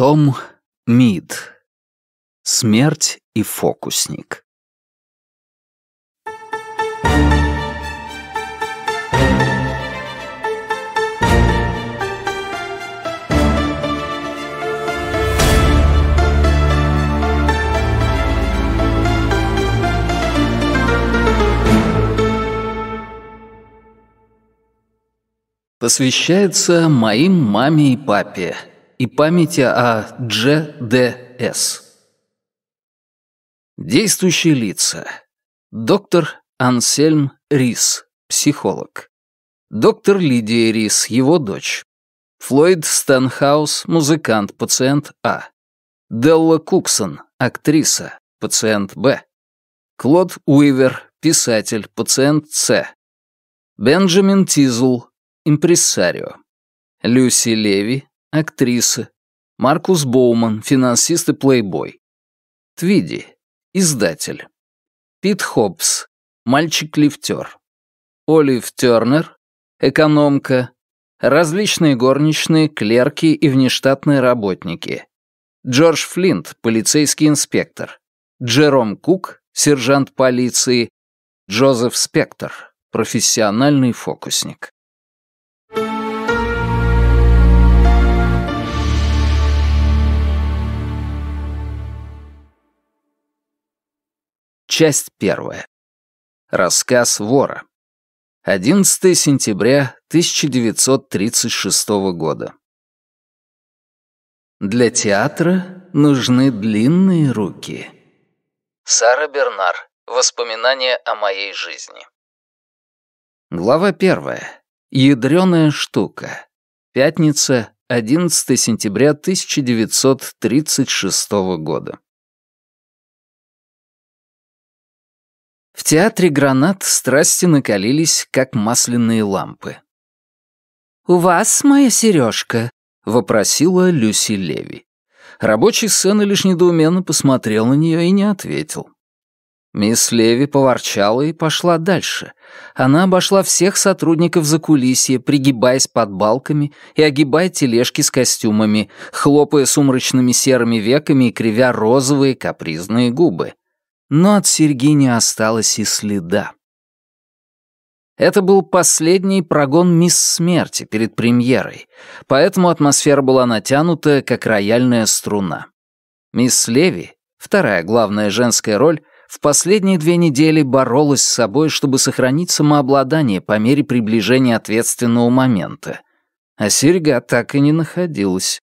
Том Мид. Смерть и фокусник. посвящается моим маме и папе, и памяти о Дж.Д.С. Действующие лица. Доктор Ансельм Рис, психолог. Доктор Лидия Рис, его дочь. Флойд Стенхаус, музыкант, пациент А. Делла Куксон, актриса, пациент Б. Клод Уивер, писатель, пациент С. Бенджамин Тизл, импрессарио. Люси Леви, актрисы. Маркус Боуман, финансист и плейбой. Твиди, издатель. Пит Хоббс, мальчик-лифтер. Олив Тернер, экономка. Различные горничные, клерки и внештатные работники. Джордж Флинт, полицейский инспектор. Джером Кук, сержант полиции. Джозеф Спектр, профессиональный фокусник. Часть первая. Рассказ вора. 11 сентября 1936 года. Для театра нужны длинные руки. Сара Бернар. Воспоминания о моей жизни. Глава первая. Ядрёная штука. Пятница, 11 сентября 1936 года. В театре гранат страсти накалились, как масляные лампы. «У вас моя сережка?» — вопросила Люси Леви. Рабочий сцены лишь недоуменно посмотрел на нее и не ответил. Мисс Леви поворчала и пошла дальше. Она обошла всех сотрудников за закулисья, пригибаясь под балками и огибая тележки с костюмами, хлопая сумрачными серыми веками и кривя розовые капризные губы но от серьги не осталось и следа. Это был последний прогон «Мисс Смерти» перед премьерой, поэтому атмосфера была натянута, как рояльная струна. Мисс Леви, вторая главная женская роль, в последние две недели боролась с собой, чтобы сохранить самообладание по мере приближения ответственного момента. А серьга так и не находилась.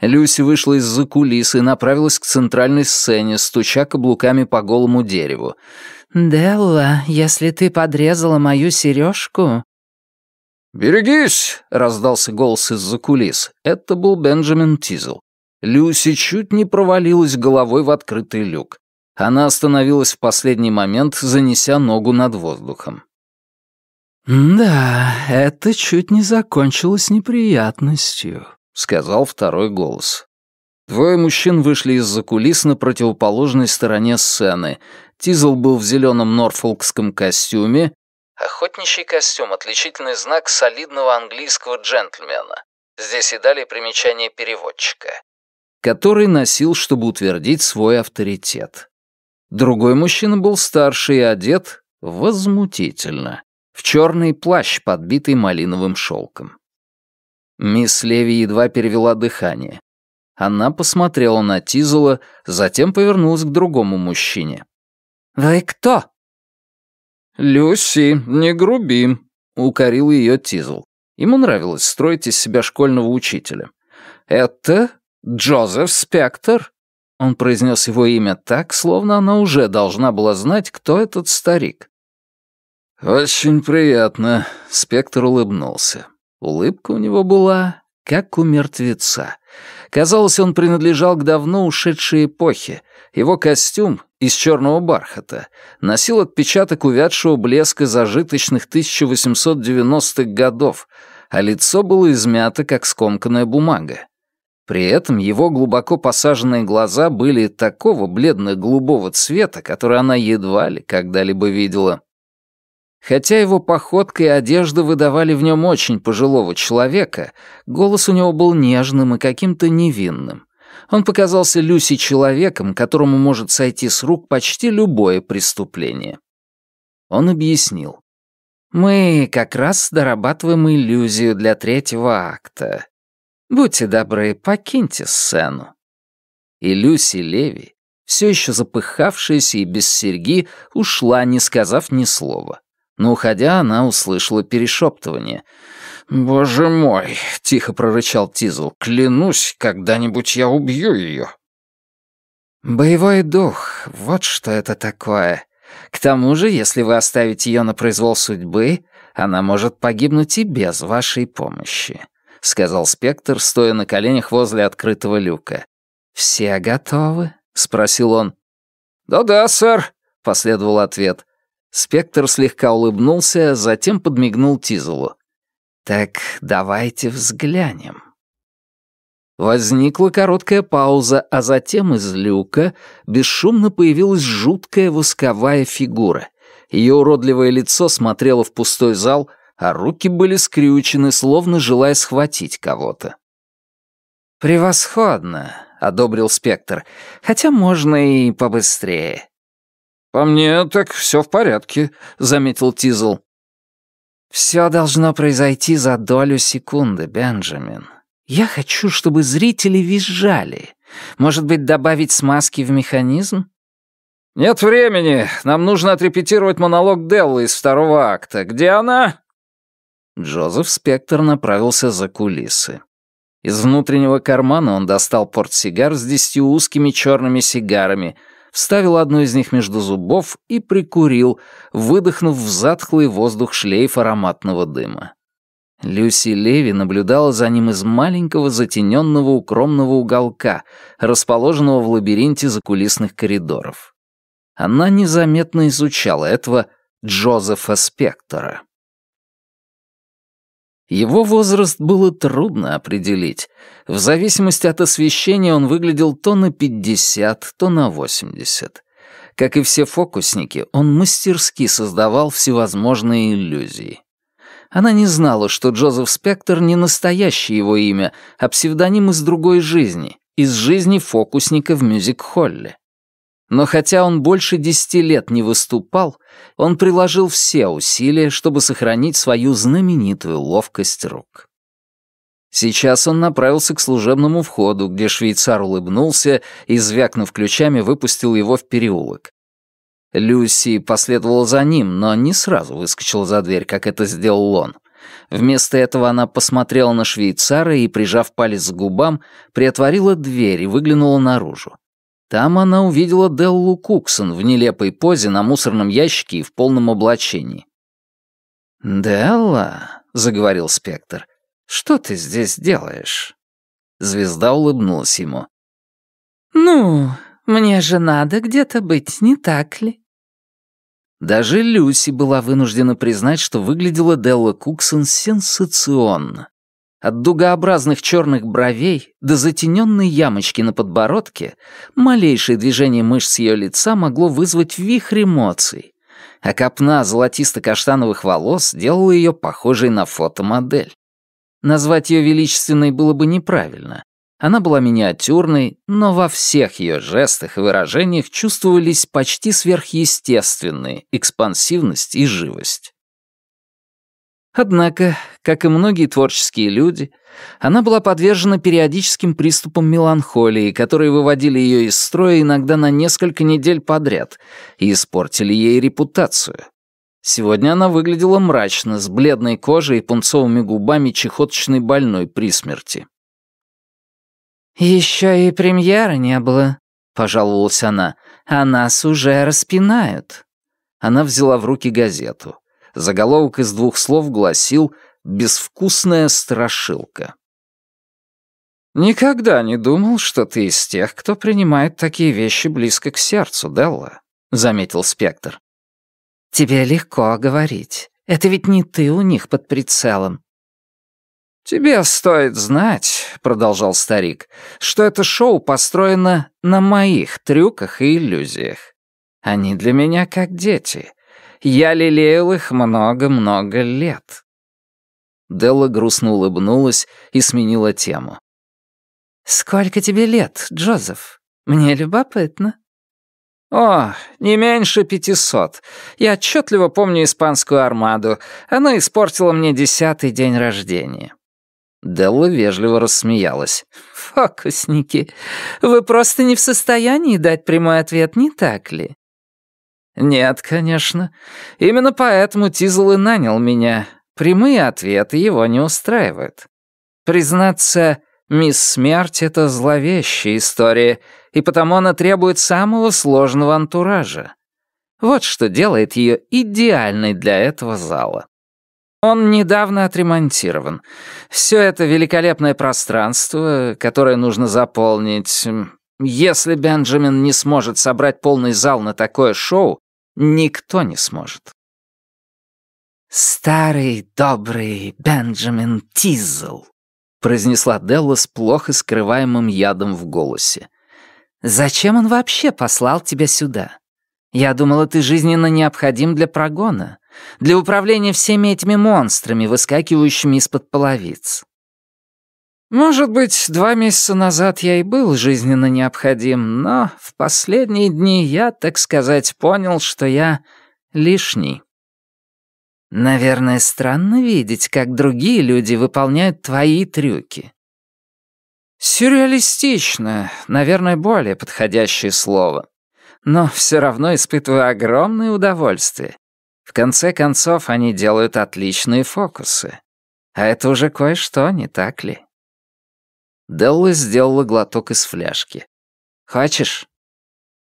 Люси вышла из-за кулис и направилась к центральной сцене, стуча каблуками по голому дереву. «Делла, если ты подрезала мою сережку...» «Берегись!» — раздался голос из-за кулис. Это был Бенджамин Тизл. Люси чуть не провалилась головой в открытый люк. Она остановилась в последний момент, занеся ногу над воздухом. «Да, это чуть не закончилось неприятностью», сказал второй голос. Двое мужчин вышли из-за кулис на противоположной стороне сцены. Тизл был в зеленом норфолкском костюме. Охотничий костюм — отличительный знак солидного английского джентльмена. Здесь и дали примечание переводчика. Который носил, чтобы утвердить свой авторитет. Другой мужчина был старше и одет возмутительно. В черный плащ, подбитый малиновым шелком. Мисс Леви едва перевела дыхание. Она посмотрела на Тизела, затем повернулась к другому мужчине. «Вы кто?» «Люси, не груби», — укорил ее Тизел. Ему нравилось строить из себя школьного учителя. «Это Джозеф Спектор?» Он произнес его имя так, словно она уже должна была знать, кто этот старик. «Очень приятно», — Спектр улыбнулся. Улыбка у него была, как у мертвеца. Казалось, он принадлежал к давно ушедшей эпохе. Его костюм из черного бархата носил отпечаток увядшего блеска зажиточных 1890-х годов, а лицо было измято, как скомканная бумага. При этом его глубоко посаженные глаза были такого бледно-голубого цвета, который она едва ли когда-либо видела. Хотя его походка и одежда выдавали в нем очень пожилого человека, голос у него был нежным и каким-то невинным. Он показался Люси человеком, которому может сойти с рук почти любое преступление. Он объяснил. «Мы как раз дорабатываем иллюзию для третьего акта. Будьте добры, покиньте сцену». И Люси Леви, все еще запыхавшаяся и без серьги, ушла, не сказав ни слова. Но, уходя, она услышала перешептывание. «Боже мой!» — тихо прорычал Тизл. «Клянусь, когда-нибудь я убью ее!» «Боевой дух, вот что это такое. К тому же, если вы оставите ее на произвол судьбы, она может погибнуть и без вашей помощи», — сказал Спектр, стоя на коленях возле открытого люка. «Все готовы?» — спросил он. «Да-да, сэр», — последовал ответ. Спектр слегка улыбнулся, затем подмигнул Тизелу. «Так давайте взглянем». Возникла короткая пауза, а затем из люка бесшумно появилась жуткая восковая фигура. Ее уродливое лицо смотрело в пустой зал, а руки были скрючены, словно желая схватить кого-то. «Превосходно!» — одобрил Спектр. «Хотя можно и побыстрее». «По мне, так все в порядке», — заметил Тизл. «Все должно произойти за долю секунды, Бенджамин. Я хочу, чтобы зрители визжали. Может быть, добавить смазки в механизм?» «Нет времени. Нам нужно отрепетировать монолог Деллы из второго акта. Где она?» Джозеф Спектр направился за кулисы. Из внутреннего кармана он достал портсигар с десятью узкими черными сигарами — вставил одну из них между зубов и прикурил, выдохнув в затхлый воздух шлейф ароматного дыма. Люси Леви наблюдала за ним из маленького затененного укромного уголка, расположенного в лабиринте закулисных коридоров. Она незаметно изучала этого Джозефа Спектора. Его возраст было трудно определить. В зависимости от освещения он выглядел то на 50, то на 80. Как и все фокусники, он мастерски создавал всевозможные иллюзии. Она не знала, что Джозеф Спектр не настоящее его имя, а псевдоним из другой жизни, из жизни фокусника в мюзик-холле. Но хотя он больше десяти лет не выступал, он приложил все усилия, чтобы сохранить свою знаменитую ловкость рук. Сейчас он направился к служебному входу, где швейцар улыбнулся и, звякнув ключами, выпустил его в переулок. Люси последовала за ним, но не сразу выскочила за дверь, как это сделал он. Вместо этого она посмотрела на швейцара и, прижав палец к губам, приотворила дверь и выглянула наружу. Там она увидела Деллу Куксон в нелепой позе на мусорном ящике и в полном облачении. «Делла», — заговорил Спектр, — «что ты здесь делаешь?» Звезда улыбнулась ему. «Ну, мне же надо где-то быть, не так ли?» Даже Люси была вынуждена признать, что выглядела Делла Куксон сенсационно. От дугообразных черных бровей до затененной ямочки на подбородке малейшее движение мышц ее лица могло вызвать вихрь эмоций, а копна золотисто-каштановых волос делала ее похожей на фотомодель. Назвать ее величественной было бы неправильно. Она была миниатюрной, но во всех ее жестах и выражениях чувствовались почти сверхъестественные экспансивность и живость. Однако, как и многие творческие люди, она была подвержена периодическим приступам меланхолии, которые выводили ее из строя иногда на несколько недель подряд и испортили ей репутацию. Сегодня она выглядела мрачно, с бледной кожей и пунцовыми губами чехоточной больной при смерти. «Еще и премьеры не было», — пожаловалась она, — «а нас уже распинают». Она взяла в руки газету. Заголовок из двух слов гласил «Безвкусная страшилка». «Никогда не думал, что ты из тех, кто принимает такие вещи близко к сердцу, Делла», — заметил Спектр. «Тебе легко говорить. Это ведь не ты у них под прицелом». «Тебе стоит знать», — продолжал старик, «что это шоу построено на моих трюках и иллюзиях. Они для меня как дети. Я лелеял их много-много лет». Делла грустно улыбнулась и сменила тему. «Сколько тебе лет, Джозеф? Мне любопытно». «О, не меньше пятисот. Я отчетливо помню испанскую армаду. Она испортила мне десятый день рождения». Делла вежливо рассмеялась. «Фокусники, вы просто не в состоянии дать прямой ответ, не так ли? «Нет, конечно. Именно поэтому Тизл и нанял меня. Прямые ответы его не устраивают. Признаться, мисс Смерть — это зловещая история, и потому она требует самого сложного антуража. Вот что делает ее идеальной для этого зала. Он недавно отремонтирован. Все это великолепное пространство, которое нужно заполнить... Если Бенджамин не сможет собрать полный зал на такое шоу, никто не сможет. «Старый добрый Бенджамин Тизл», — произнесла Делла с плохо скрываемым ядом в голосе. «Зачем он вообще послал тебя сюда? Я думала, ты жизненно необходим для прогона, для управления всеми этими монстрами, выскакивающими из-под половиц. Может быть, два месяца назад я и был жизненно необходим, но в последние дни я, так сказать, понял, что я лишний. Наверное, странно видеть, как другие люди выполняют твои трюки. Сюрреалистично, наверное, более подходящее слово. Но все равно испытываю огромное удовольствие. В конце концов, они делают отличные фокусы. А это уже кое-что, не так ли? Делла сделала глоток из фляжки. «Хочешь?»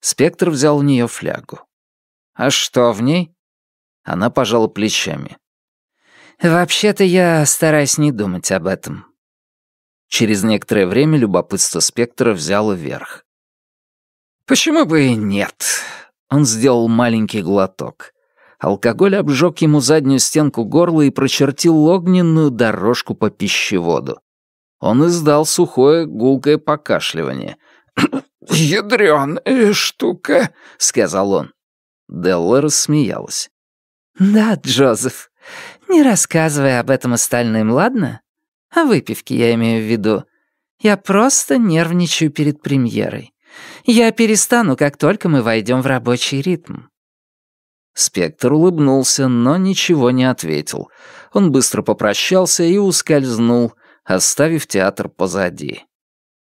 Спектр взял у нее флягу. «А что в ней?» Она пожала плечами. «Вообще-то я стараюсь не думать об этом». Через некоторое время любопытство Спектра взяло верх. «Почему бы и нет?» Он сделал маленький глоток. Алкоголь обжег ему заднюю стенку горла и прочертил огненную дорожку по пищеводу. Он издал сухое гулкое покашливание. «Ядрёная штука», — сказал он. Делла рассмеялась. «Да, Джозеф, не рассказывай об этом остальным, ладно? О выпивке я имею в виду. Я просто нервничаю перед премьерой. Я перестану, как только мы войдем в рабочий ритм». Спектр улыбнулся, но ничего не ответил. Он быстро попрощался и ускользнул, оставив театр позади.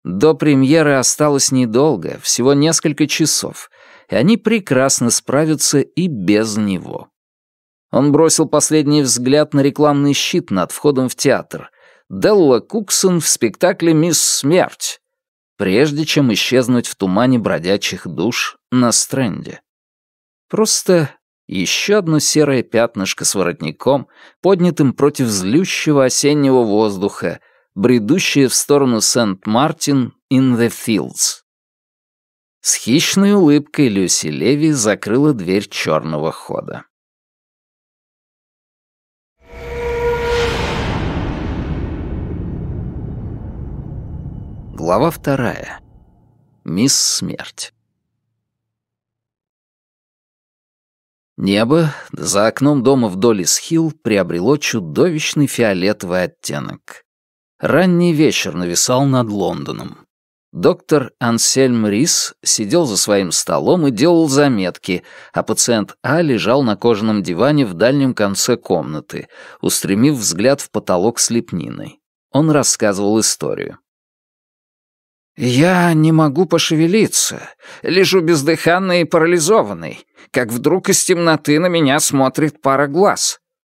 До премьеры осталось недолго, всего несколько часов, и они прекрасно справятся и без него. Он бросил последний взгляд на рекламный щит над входом в театр. «Делла Куксон в спектакле «Мисс Смерть», прежде чем исчезнуть в тумане бродячих душ на стренде. Просто еще одно серое пятнышко с воротником, поднятым против злющего осеннего воздуха, бредущее в сторону Сент-Мартин in the fields. С хищной улыбкой Люси Леви закрыла дверь черного хода. Глава вторая. Мисс Смерть. Небо за окном дома в вдоль Исхил приобрело чудовищный фиолетовый оттенок. Ранний вечер нависал над Лондоном. Доктор Ансельм Рис сидел за своим столом и делал заметки, а пациент А лежал на кожаном диване в дальнем конце комнаты, устремив взгляд в потолок с лепниной. Он рассказывал историю. Я не могу пошевелиться, лежу бездыханный и парализованный, как вдруг из темноты на меня смотрит пара глаз.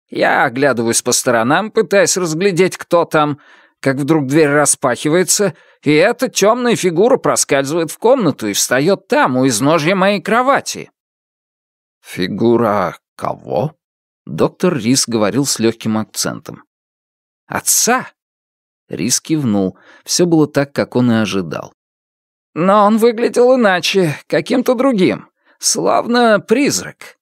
Я оглядываюсь по сторонам, пытаясь разглядеть, кто там, как вдруг дверь распахивается, и эта темная фигура проскальзывает в комнату и встает там, у изножья моей кровати. «Фигура кого?» Доктор Рис говорил с легким акцентом. «Отца!» Рис кивнул. Все было так, как он и ожидал. «Но он выглядел иначе, каким-то другим. Словно призрак».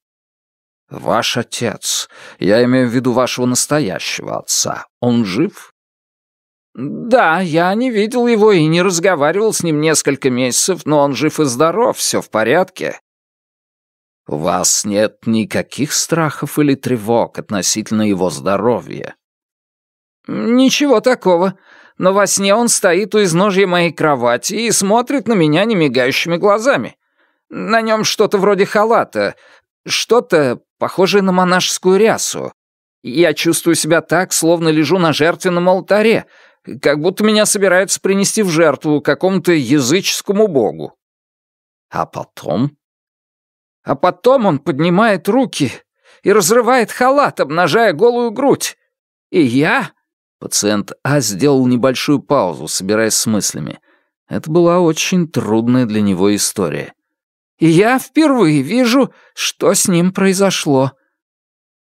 «Ваш отец. Я имею в виду вашего настоящего отца. Он жив?» «Да, я не видел его и не разговаривал с ним несколько месяцев, но он жив и здоров, все в порядке». «У вас нет никаких страхов или тревог относительно его здоровья?» «Ничего такого. Но во сне он стоит у изножья моей кровати и смотрит на меня немигающими глазами. На нем что-то вроде халата, что-то похожее на монашескую рясу. Я чувствую себя так, словно лежу на жертвенном алтаре, как будто меня собираются принести в жертву какому-то языческому богу. А потом? А потом он поднимает руки и разрывает халат, обнажая голую грудь. И я Пациент А сделал небольшую паузу, собираясь с мыслями. Это была очень трудная для него история. «И я впервые вижу, что с ним произошло».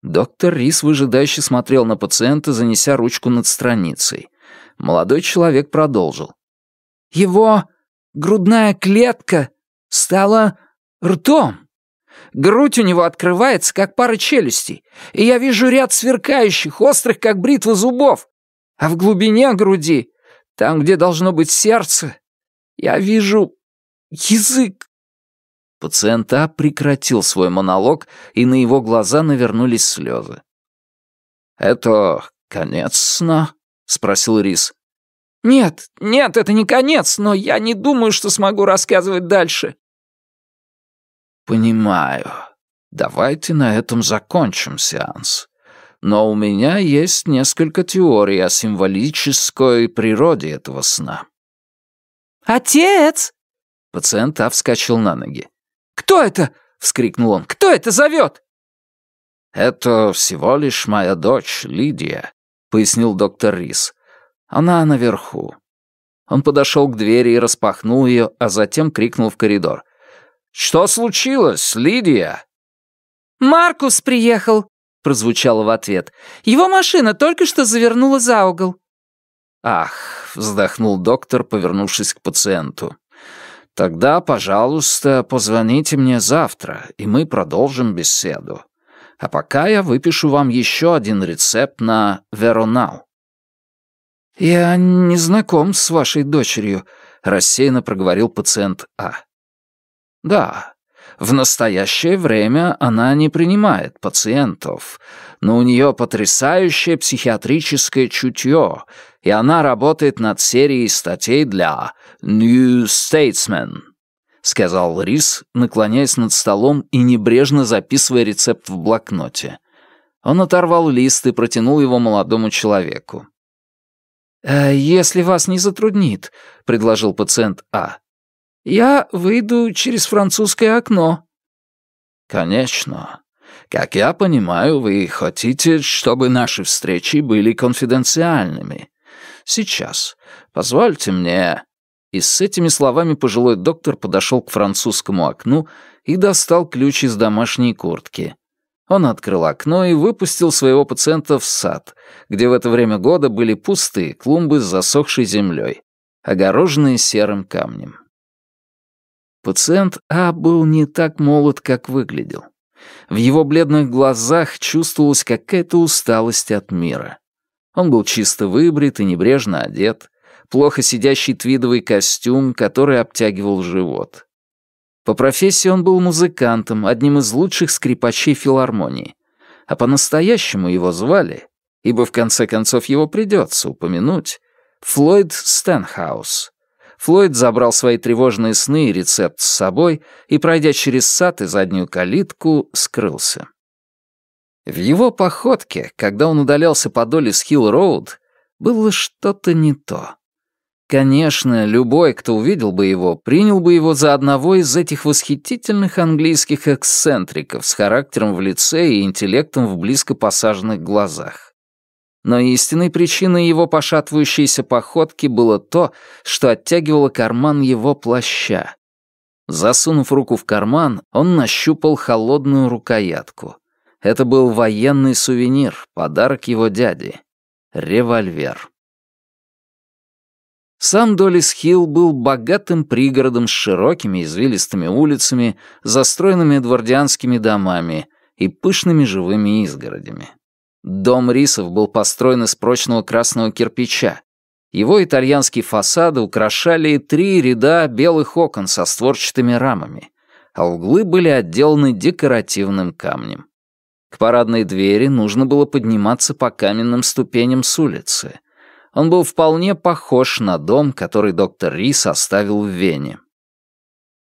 Доктор Рис выжидающе смотрел на пациента, занеся ручку над страницей. Молодой человек продолжил. «Его грудная клетка стала ртом. Грудь у него открывается, как пара челюстей, и я вижу ряд сверкающих, острых, как бритва зубов, а в глубине груди, там, где должно быть сердце, я вижу язык. Пациент А прекратил свой монолог, и на его глаза навернулись слезы. «Это конец сна?» — спросил Рис. «Нет, нет, это не конец, но я не думаю, что смогу рассказывать дальше». «Понимаю. Давайте на этом закончим сеанс но у меня есть несколько теорий о символической природе этого сна». «Отец!» Пациент А вскочил на ноги. «Кто это?» — вскрикнул он. «Кто это зовет?» «Это всего лишь моя дочь, Лидия», — пояснил доктор Рис. «Она наверху». Он подошел к двери и распахнул ее, а затем крикнул в коридор. «Что случилось, Лидия?» «Маркус приехал», прозвучало в ответ. «Его машина только что завернула за угол». «Ах», — вздохнул доктор, повернувшись к пациенту. «Тогда, пожалуйста, позвоните мне завтра, и мы продолжим беседу. А пока я выпишу вам еще один рецепт на Веронау». «Я не знаком с вашей дочерью», — рассеянно проговорил пациент А. «Да, в настоящее время она не принимает пациентов, но у нее потрясающее психиатрическое чутье, и она работает над серией статей для «New Statesman», — сказал Рис, наклоняясь над столом и небрежно записывая рецепт в блокноте. Он оторвал лист и протянул его молодому человеку. «Э, «Если вас не затруднит», — предложил пациент А, я выйду через французское окно». «Конечно. Как я понимаю, вы хотите, чтобы наши встречи были конфиденциальными. Сейчас. Позвольте мне...» И с этими словами пожилой доктор подошел к французскому окну и достал ключ из домашней куртки. Он открыл окно и выпустил своего пациента в сад, где в это время года были пустые клумбы с засохшей землей, огороженные серым камнем. Пациент А был не так молод, как выглядел. В его бледных глазах чувствовалась какая-то усталость от мира. Он был чисто выбрит и небрежно одет, плохо сидящий твидовый костюм, который обтягивал живот. По профессии он был музыкантом, одним из лучших скрипачей филармонии. А по-настоящему его звали, ибо в конце концов его придется упомянуть, Флойд Стенхаус. Флойд забрал свои тревожные сны и рецепт с собой и, пройдя через сад и заднюю калитку, скрылся. В его походке, когда он удалялся по доле с Хилл-Роуд, было что-то не то. Конечно, любой, кто увидел бы его, принял бы его за одного из этих восхитительных английских эксцентриков с характером в лице и интеллектом в близко посаженных глазах. Но истинной причиной его пошатывающейся походки было то, что оттягивало карман его плаща. Засунув руку в карман, он нащупал холодную рукоятку. Это был военный сувенир, подарок его дяди. Револьвер. Сам Долис Хилл был богатым пригородом с широкими извилистыми улицами, застроенными эдвардианскими домами и пышными живыми изгородями. Дом рисов был построен из прочного красного кирпича. Его итальянские фасады украшали три ряда белых окон со створчатыми рамами, а углы были отделаны декоративным камнем. К парадной двери нужно было подниматься по каменным ступеням с улицы. Он был вполне похож на дом, который доктор Рис оставил в Вене.